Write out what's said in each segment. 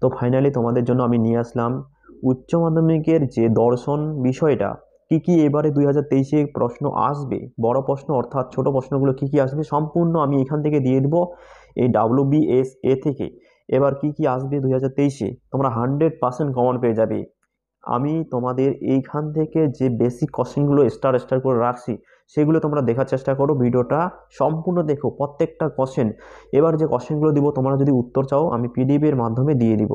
তো ফাইনালি তোমাদের জন্য আমি নিয়ে আসলাম উচ্চ মাধ্যমিকের যে দর্শন বিষয়টা কী কী এবারে দুই হাজার তেইশে প্রশ্ন আসবে বড় প্রশ্ন অর্থাৎ ছোট প্রশ্নগুলো কী কী আসবে সম্পূর্ণ আমি এখান থেকে দিয়ে দেবো এই ডাব্লু এস এ থেকে এবার কি কি আসবে দুই হাজার তেইশে তোমরা হান্ড্রেড পার্সেন্ট কমন পেয়ে যাবে আমি তোমাদের এইখান থেকে যে বেসিক কোশ্চেনগুলো স্টার স্টার করে রাখছি সেগুলো তোমরা দেখার চেষ্টা করো ভিডিওটা সম্পূর্ণ দেখো প্রত্যেকটা কোশ্চেন এবার যে কোশ্চেনগুলো দিব তোমরা যদি উত্তর চাও আমি পিডিএফের মাধ্যমে দিয়ে দিব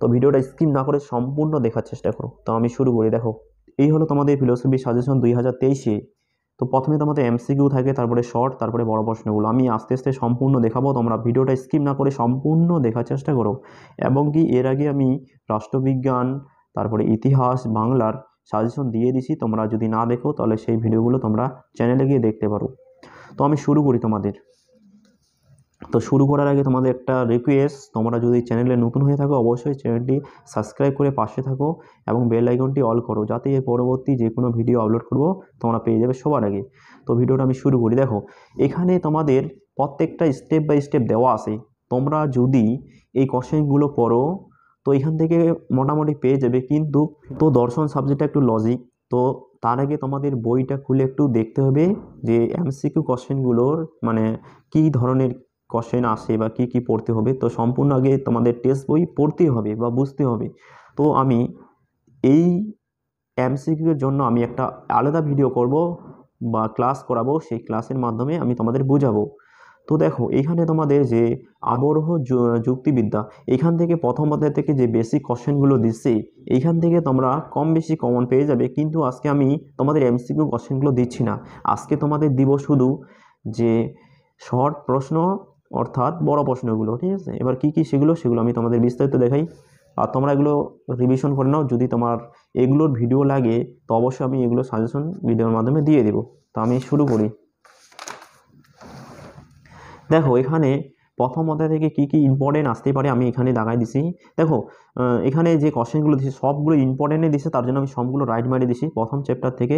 তো ভিডিওটা স্কিম না করে সম্পূর্ণ দেখার চেষ্টা করো তো আমি শুরু করি দেখো এই হলো তোমাদের ফিলোসফি সাজেশন দুই হাজার তেইশে তো প্রথমে তোমাদের এমসিকিউ থাকে তারপরে শর্ট তারপরে বড় প্রশ্নগুলো আমি আস্তে আস্তে সম্পূর্ণ দেখাবো তোমরা ভিডিওটা স্কিপ না করে সম্পূর্ণ দেখার চেষ্টা করো এবং কি এর আগে আমি রাষ্ট্রবিজ্ঞান তারপরে ইতিহাস বাংলার সাজেশন দিয়ে দিছি তোমরা যদি না দেখো তাহলে সেই ভিডিওগুলো তোমরা চ্যানেলে গিয়ে দেখতে পারো তো আমি শুরু করি তোমাদের তো শুরু করার আগে তোমাদের একটা রিকোয়েস্ট তোমরা যদি চ্যানেলে নতুন হয়ে থাকো অবশ্যই চ্যানেলটি সাবস্ক্রাইব করে পাশে থাকো এবং বেল আইকনটি অল করো যাতে এর পরবর্তী যে কোনো ভিডিও আপলোড করবো তোমরা পেয়ে যাবে সবার আগে তো ভিডিওটা আমি শুরু করি দেখো এখানে তোমাদের প্রত্যেকটা স্টেপ বাই স্টেপ দেওয়া আছে তোমরা যদি এই কোশ্চেনগুলো পড়ো তো এখান থেকে মোটামুটি পেয়ে যাবে কিন্তু তো দর্শন সাবজেক্টটা একটু লজিক তো তার আগে তোমাদের বইটা খুলে একটু দেখতে হবে যে এমসিকিউ কোশ্চেনগুলোর মানে কি ধরনের কোশ্চেন আসে বা কি কি পড়তে হবে তো সম্পূর্ণ আগে তোমাদের টেস্ট বই পড়তে হবে বা বুঝতে হবে তো আমি এই এমসিকিউর জন্য আমি একটা আলাদা ভিডিও করব বা ক্লাস করাবো সেই ক্লাসের মাধ্যমে আমি তোমাদের বোঝাবো তো দেখো এইখানে তোমাদের যে আবরহ যুক্তিবিদ্যা এখান থেকে প্রথম অধ্যায় থেকে যে বেসিক কোশ্চেনগুলো দিচ্ছি এইখান থেকে তোমরা কম বেশি কমন পেয়ে যাবে কিন্তু আজকে আমি তোমাদের এমসিকিউ কোশ্চেনগুলো দিচ্ছি না আজকে তোমাদের দিব শুধু যে শর্ট প্রশ্ন অর্থাৎ বড় প্রশ্নগুলো ঠিক আছে এবার কি কি সেগুলো সেগুলো আমি তোমাদের বিস্তারিত দেখাই আর তোমরা এগুলো রিভিশন করে নাও যদি তোমার এগুলোর ভিডিও লাগে তো অবশ্যই আমি এগুলো সাজেশন ভিডিওর মাধ্যমে দিয়ে দেবো তো আমি শুরু করি দেখো এখানে প্রথম অধ্যায় থেকে কী কী ইম্পর্টেন্ট আসতে পারে আমি এখানে দাগাই দিছি দেখো এখানে যে কোশ্চেনগুলো দিছি সবগুলো ইম্পর্টেন্টে দিছে তার জন্য আমি সবগুলো রাইট মারি দিছি প্রথম চ্যাপ্টার থেকে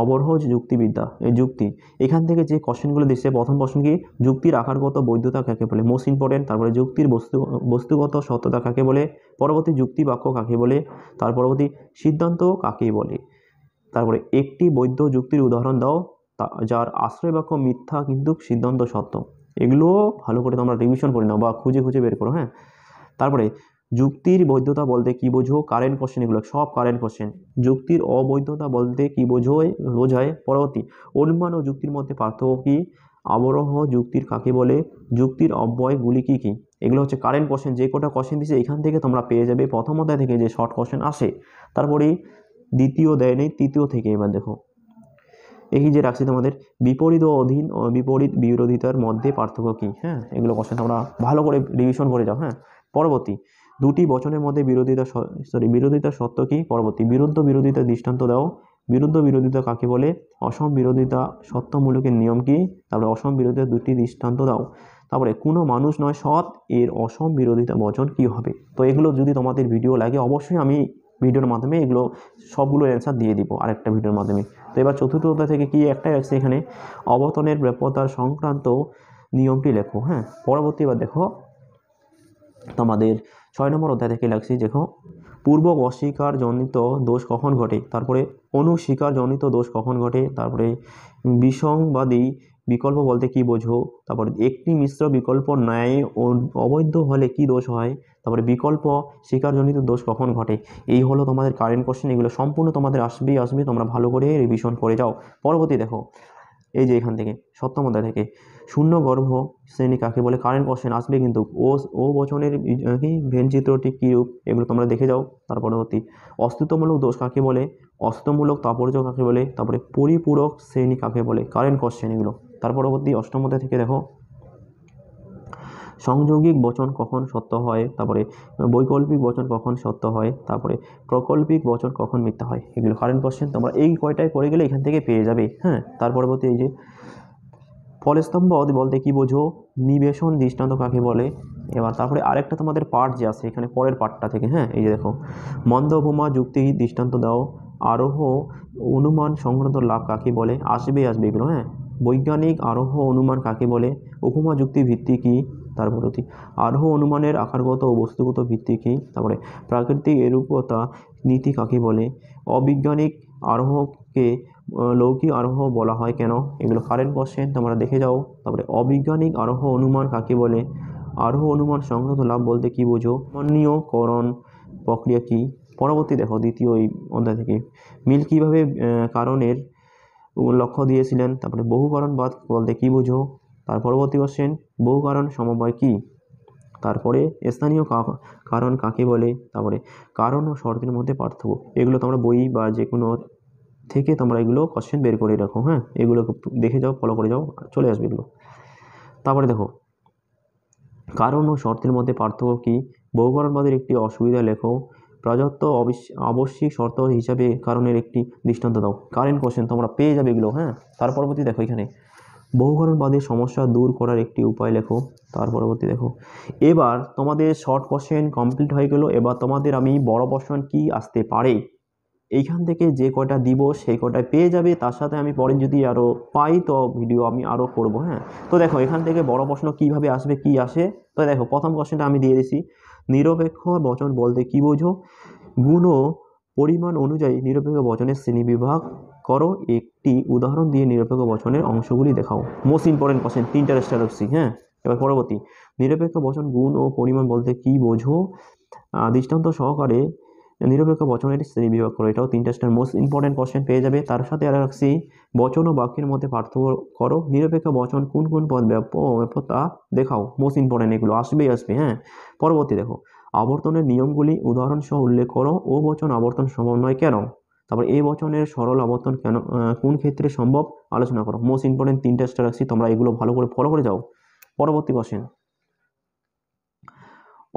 অবরহ যুক্তিবিদ্যা এই যুক্তি এখান থেকে যে কোশ্চেনগুলো দিছে প্রথম প্রশ্ন কি যুক্তির আকারগত বৈধতা কাকে বলে মোস্ট ইম্পর্টেন্ট তারপরে যুক্তির বস্তু বস্তুগত সত্যতা কাকে বলে পরবর্তী যুক্তি বাক্য কাকে বলে তার পরবর্তী সিদ্ধান্ত কাকে বলে তারপরে একটি বৈধ যুক্তির উদাহরণ দাও যার আশ্রয় বাক্য মিথ্যা কিন্তু সিদ্ধান্ত সত্য এগুলো ভালো করে তোমরা রিভিশন করে নাও বা খুঁজে খুঁজে বের করো হ্যাঁ তারপরে যুক্তির বৈধতা বলতে কী বোঝো কারেন্ট কোশ্চেন এগুলো সব কারেন্ট কোশ্চেন যুক্তির অবৈধতা বলতে কী বোঝোয় বোঝায় পরবর্তী অনুমান ও যুক্তির মধ্যে পার্থক্য কি আবরহ যুক্তির কাকে বলে যুক্তির অব্যয়গুলি কী কী এগুলো হচ্ছে কারেন্ট কোশ্চেন যে কটা কোশ্চেন দিচ্ছে এখান থেকে তোমরা পেয়ে যাবে প্রথম অধ্যায় থেকে যে শর্ট কোশ্চেন আসে তারপরে দ্বিতীয় নেই তৃতীয় থেকে এবার দেখো এই যে রাখছি তোমাদের বিপরীত ও অধীন ও বিপরীত বিরোধিতার মধ্যে পার্থক্য কী হ্যাঁ এগুলো কোশ্চেন তোমরা ভালো করে রিভিশন করে যাও হ্যাঁ পরবর্তী দুটি বচনের মধ্যে বিরোধিতা সরি বিরোধিতা সত্য কী পরবর্তী বিরুদ্ধ বিরোধিতা দৃষ্টান্ত দাও বিরুদ্ধ বিরোধিতা কাকে বলে অসম বিরোধিতা সত্যমূলকের নিয়ম কী তারপরে অসম বিরোধিতা দুটি দৃষ্টান্ত দাও তারপরে কোনো মানুষ নয় সৎ এর অসম বিরোধিতা বচন কী হবে তো এগুলো যদি তোমাদের ভিডিও লাগে অবশ্যই আমি ভিডিওর মাধ্যমে এগুলো সবগুলো অ্যান্সার দিয়ে দিব আরেকটা ভিডিওর মাধ্যমে তো এবার চতুর্থ অধ্যায় থেকে কি একটাই আছে এখানে অবতনের ব্যাপতার সংক্রান্ত নিয়মটি লেখো হ্যাঁ পরবর্তী এবার দেখো তোমাদের ছয় নম্বর অধ্যায় থেকে লাগছি দেখো পূর্ব অস্বীকার জনিত দোষ কখন ঘটে তারপরে অনুস্বীকার জনিত দোষ কখন ঘটে তারপরে বিসংবাদী বিকল্প বলতে কি বোঝো তারপর একটি মিশ্র বিকল্প ন্যায় অবৈধ হলে কি দোষ হয় তারপরে বিকল্প শিকারজনিত দোষ কখন ঘটে এই হলো তোমাদের কারেন্ট কোশ্চেন এগুলো সম্পূর্ণ তোমাদের আসবেই আসবে তোমরা ভালো করে রিভিশন করে যাও পরবর্তী দেখো এই যে এখান থেকে সপ্তম অধ্যায় থেকে শূন্য গর্ভ শ্রেণী কাকে বলে কারেন্ট কোশ্চেন আসবে কিন্তু ও ও বচনের কি ভেনচিত্রটি কীরূপ এগুলো তোমরা দেখে যাও তার পরবর্তী অস্তিত্বমূলক দোষ কাকে বলে অস্তিত্বমূলক তাপর্য কাকে বলে তারপরে পরিপূরক শ্রেণী কাকে বলে কারেন্ট কোশ্চেন এগুলো তার পরবর্তী অষ্টমতে থেকে দেখো সংযোগিক বচন কখন সত্য হয় তারপরে বৈকল্পিক বচন কখন সত্য হয় তারপরে প্রকল্পিক বচন কখন মিথ্যা হয় এগুলো কারেন্ট কোশ্চেন তোমরা এই কয়টায় পড়ে গেলে এখান থেকে পেয়ে যাবে হ্যাঁ তার পরবর্তী এই যে ফলস্তম্ভ বলতে কি বোঝো নিবেশন দৃষ্টান্ত কাকে বলে এবার তারপরে আরেকটা তোমাদের পার্ট যে আছে এখানে পরের পার্টটা থেকে হ্যাঁ এই যে দেখো মন্দভূমা যুক্তি দৃষ্টান্ত দাও আরোহ অনুমান সংক্রান্ত লাভ কাকে বলে আসবে আসবে এগুলো হ্যাঁ বৈজ্ঞানিক আরোহ অনুমান কাকে বলে উপমা যুক্তি ভিত্তি কী তারপর হচ্ছে আরোহ অনুমানের আকারগত ও বস্তুগত ভিত্তি কী তারপরে প্রাকৃতিক এরূপতা নীতি কাকে বলে অবৈজ্ঞানিক আরোহকে লৌকিক আরোহ বলা হয় কেন এগুলো কারেন্ট কোশ্চেন তোমরা দেখে যাও তারপরে অবৈজ্ঞানিক আরোহ অনুমান কাকে বলে আরোহ অনুমান সংক্রান্ত লাভ বলতে কী বোঝো মানীয়করণ প্রক্রিয়া কী পরবর্তী দেখো দ্বিতীয় এই অধ্যায় থেকে মিল কীভাবে কারণের লক্ষ্য দিয়েছিলেন তারপরে বাদ বলতে কী বুঝো তার পরবর্তী কোশ্চেন কারণ সমবায় কী তারপরে স্থানীয় কারণ কাকে বলে তারপরে কারণ ও শর্তের মধ্যে পার্থক্য এগুলো তোমরা বই বা যে কোনো থেকে তোমরা এগুলো কোশ্চেন বের করে রাখো হ্যাঁ এগুলো দেখে যাও ফলো করে যাও চলে আসবে এগুলো তারপরে দেখো কারণ ও শর্তের মধ্যে পার্থক্য কী বহুকরণবাদের একটি অসুবিধা লেখো প্রজাত্ব আবশ্যিক শর্ত হিসাবে কারণের একটি দৃষ্টান্ত দাও কারেন্ট কোশ্চেন তোমরা পেয়ে যাবে এগুলো হ্যাঁ তার পরবর্তী দেখো এখানে বহুকরণবাদের সমস্যা দূর করার একটি উপায় লেখো তার পরবর্তী দেখো এবার তোমাদের শর্ট কোশ্চেন কমপ্লিট হয়ে গেলো এবার তোমাদের আমি বড় কোশ্চেন কি আসতে পারে এইখান থেকে যে কটা দিব সেই কটায় পেয়ে যাবে তার সাথে আমি পরে যদি আরও পাই তো ভিডিও আমি আরও করব হ্যাঁ তো দেখো এখান থেকে বড় প্রশ্ন কিভাবে আসবে কি আসে তো দেখো প্রথম কোশ্চেনটা আমি দিয়ে দিছি নিরপেক্ষ বচন বলতে কী বোঝো গুণ ও পরিমাণ অনুযায়ী নিরপেক্ষ বচনের শ্রেণীবিভাগ করো একটি উদাহরণ দিয়ে নিরপেক্ষ বচনের অংশগুলি দেখাও মোস্ট ইম্পর্টেন্ট কোশ্চেন তিনটা রেস্টার অফ সি হ্যাঁ এবার পরবর্তী নিরপেক্ষ বচন গুণ ও পরিমাণ বলতে কী বোঝো দৃষ্টান্ত সহকারে নিরপেক্ষ বচনের শ্রেণী বিভাগ করো এটাও তিনটা স্টার মোস্ট ইম্পর্টেন্ট কোশ্চেন পেয়ে যাবে তার সাথে আর রাখছি বচন ও বাক্যের মধ্যে পার্থক্য করো নিরপেক্ষ বচন কোন কোন পদ তা দেখাও মোস্ট ইম্পর্টেন্ট এগুলো আসবেই আসবে হ্যাঁ পরবর্তী দেখো আবর্তনের নিয়মগুলি উদাহরণসহ উল্লেখ করো ও বচন আবর্তন সম্ভব নয় কেন তারপর এই বচনের সরল আবর্তন কেন কোন ক্ষেত্রে সম্ভব আলোচনা করো মোস্ট ইম্পর্টেন্ট তিনটা স্টার রাখছি তোমরা এগুলো ভালো করে ফলো করে যাও পরবর্তী কোশ্চেন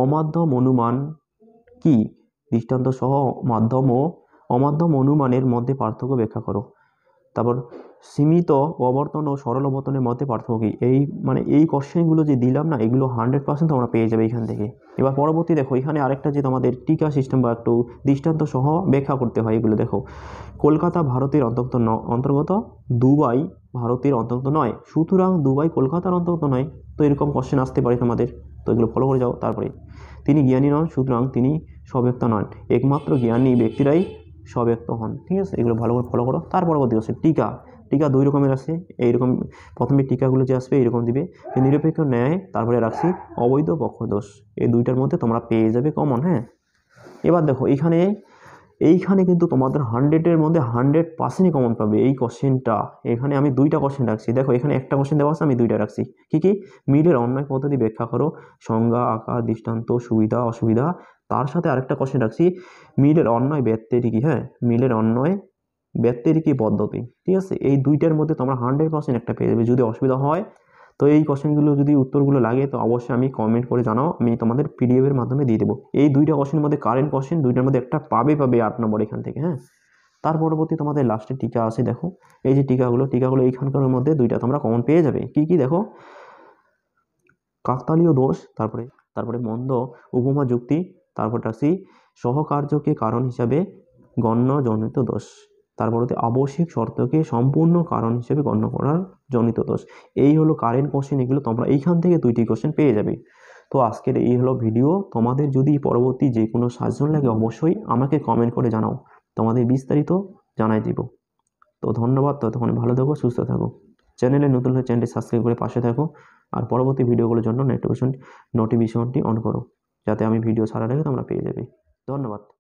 অমাধ্যম অনুমান কি দৃষ্টান্ত সহ মাধ্যম ও অমাধ্যম অনুমানের মধ্যে পার্থক্য ব্যাখ্যা করো তারপর সীমিত অবর্তন ও সরল অবর্তনের মধ্যে পার্থক্য কী এই মানে এই কোশ্চেনগুলো যে দিলাম না এগুলো হান্ড্রেড পার্সেন্ট তোমরা পেয়ে যাবে এখান থেকে এবার পরবর্তী দেখো এখানে আরেকটা যে তোমাদের টিকা সিস্টেম বা একটু দৃষ্টান্ত সহ ব্যাখ্যা করতে হয় এগুলো দেখো কলকাতা ভারতের অন্তর্গত ন অন্তর্গত দুবাই ভারতের অন্তর্গত নয় সুতরাং দুবাই কলকাতার অন্তর্গত নয় তো এরকম কোশ্চেন আসতে পারে তোমাদের তো এগুলো ফলো করে যাও তারপরে তিনি জ্ঞানী নন সুতরাং তিনি সব্যক্ত নন একমাত্র জ্ঞানী ব্যক্তিরাই সব্যক্ত হন ঠিক আছে এগুলো ভালো করে ফলো করো তার পরবর্তী আছে টিকা টিকা দুই রকমের আছে এইরকম প্রথমে টিকাগুলো যে আসবে এইরকম দিবে নিরপেক্ষ ন্যায় তারপরে রাখছি অবৈধ পক্ষদোষ এই দুইটার মধ্যে তোমরা পেয়ে যাবে কমন হ্যাঁ এবার দেখো এখানে এইখানে কিন্তু তোমাদের হান্ড্রেডের মধ্যে হান্ড্রেড পার্সেন্টই কমন পাবে এই কোশ্চেনটা এখানে আমি দুইটা কোশ্চেন রাখছি দেখো এখানে একটা কোশ্চেন দেওয়া আছে আমি দুইটা রাখছি কী কী মিলের অন্যায় পদ্ধতি ব্যাখ্যা করো সংজ্ঞা আকার দৃষ্টান্ত সুবিধা অসুবিধা তার সাথে আরেকটা কোশ্চেন রাখছি মিলের অন্যায় ব্যত্যের কি হ্যাঁ মিলের অন্যায় ব্যক্তির কি পদ্ধতি ঠিক আছে এই দুইটার মধ্যে তোমরা হান্ড্রেড পার্সেন্ট একটা পেয়ে যাবে যদি অসুবিধা হয় তো এই কোশ্চেনগুলো যদি উত্তরগুলো লাগে তো অবশ্যই আমি কমেন্ট করে জানাও আমি তোমাদের পিডিএফের মাধ্যমে দিয়ে দেবো এই দুইটা কোশ্চেনের মধ্যে কারেন্ট কোশ্চেন দুইটার মধ্যে একটা পাবে পাবে আট নম্বর এখান থেকে হ্যাঁ তার পরবর্তী তোমাদের লাস্টের টিকা আছে দেখো এই যে টিকাগুলো টিকাগুলো এইখানকার মধ্যে দুইটা তোমরা কমন পেয়ে যাবে কি কি দেখো কাকতালীয় দোষ তারপরে তারপরে মন্দ উপমা যুক্তি তারপরটা সি সহকার্যকে কারণ হিসাবে গণ্য জনিত দোষ তার পরবর্তী আবশ্যিক শর্তকে সম্পূর্ণ কারণ হিসেবে গণ্য করার জনিত দোষ এই হলো কারেন্ট কোশ্চেন এগুলো তোমরা এইখান থেকে দুইটি কোশ্চেন পেয়ে যাবে তো আজকের এই হলো ভিডিও তোমাদের যদি পরবর্তী যে কোনো সাজন লাগে অবশ্যই আমাকে কমেন্ট করে জানাও তোমাদের বিস্তারিত জানাই দিব তো ধন্যবাদ ততক্ষণ ভালো থাকো সুস্থ থাকো চ্যানেলে নতুন হলে চ্যানেলটি সাবস্ক্রাইব করে পাশে থাকো আর পরবর্তী ভিডিওগুলোর জন্য নোটিফিকেশন নোটিফিকেশনটি অন করো যাতে আমি ভিডিও ছাড়ার আগে তোমরা পেয়ে যাবে ধন্যবাদ